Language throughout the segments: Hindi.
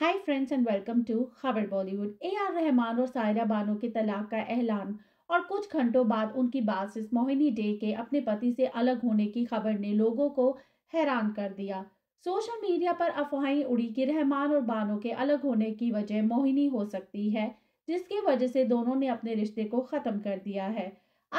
hi friends and welcome to खबर बॉलीवुड ए आर रहमान और सायरा बानो के तलाक का ऐलान और कुछ घंटों बाद उनकी बासिस मोहिनी डे के अपने पति से अलग होने की खबर ने लोगों को हैरान कर दिया सोशल मीडिया पर अफवाहें उड़ी कि रहमान और बानो के अलग होने की वजह मोहिनी हो सकती है जिसकी वजह से दोनों ने अपने रिश्ते को ख़त्म कर दिया है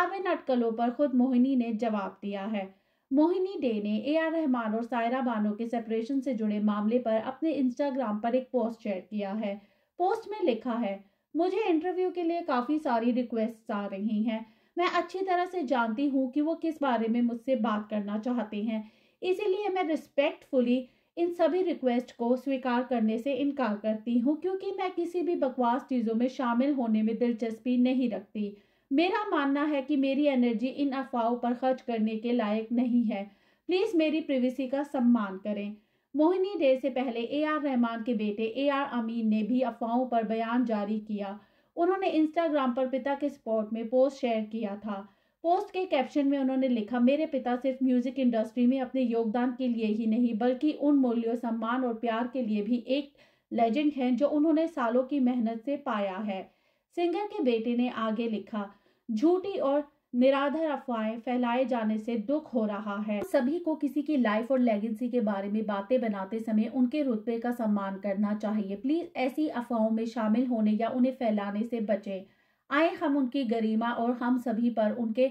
अब इन अटकलों पर खुद मोहिनी ने जवाब दिया है मोहिनी डे ने ए आर रहमान और सायरा बानो के सेपरेशन से जुड़े मामले पर अपने इंस्टाग्राम पर एक पोस्ट शेयर किया है पोस्ट में लिखा है मुझे इंटरव्यू के लिए काफ़ी सारी रिक्वेस्ट आ रही हैं मैं अच्छी तरह से जानती हूँ कि वो किस बारे में मुझसे बात करना चाहते हैं इसीलिए मैं रिस्पेक्टफुली इन सभी रिक्वेस्ट को स्वीकार करने से इनकार करती हूँ क्योंकि मैं किसी भी बकवास चीज़ों में शामिल होने में दिलचस्पी नहीं रखती मेरा मानना है कि मेरी एनर्जी इन अफवाहों पर खर्च करने के लायक नहीं है प्लीज़ मेरी प्रिवेसी का सम्मान करें मोहिनी डे से पहले ए आर रहमान के बेटे ए आर अमीन ने भी अफवाहों पर बयान जारी किया उन्होंने इंस्टाग्राम पर पिता के सपोर्ट में पोस्ट शेयर किया था पोस्ट के कैप्शन में उन्होंने लिखा मेरे पिता सिर्फ म्यूजिक इंडस्ट्री में अपने योगदान के लिए ही नहीं बल्कि उन मूल्यों सम्मान और प्यार के लिए भी एक लेजेंड हैं जो उन्होंने सालों की मेहनत से पाया है सिंगर के बेटे ने आगे लिखा झूठी और निराधार अफवाहें फैलाए जाने से दुख हो रहा है सभी को किसी की लाइफ और लेगेंसी के बारे में बातें बनाते समय उनके रुतबे का सम्मान करना चाहिए प्लीज ऐसी अफवाहों में शामिल होने या उन्हें फैलाने से बचें आए हम उनकी गरिमा और हम सभी पर उनके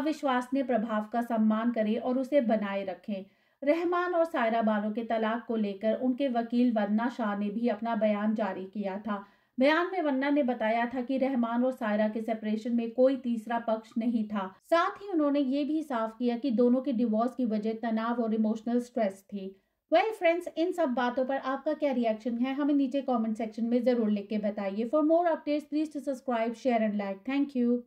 अविश्वासनीय प्रभाव का सम्मान करें और उसे बनाए रखें रहमान और सायरा बानो के तलाक को लेकर उनके वकील वरना शाह ने भी अपना बयान जारी किया था बयान में वन्ना ने बताया था कि रहमान और सायरा के सेपरेशन में कोई तीसरा पक्ष नहीं था साथ ही उन्होंने ये भी साफ किया कि दोनों के डिवोर्स की वजह तनाव और इमोशनल स्ट्रेस थी वेल फ्रेंड्स इन सब बातों पर आपका क्या रिएक्शन है हमें नीचे कमेंट सेक्शन में जरूर लिख के बताइए for more updates please to subscribe share and like thank you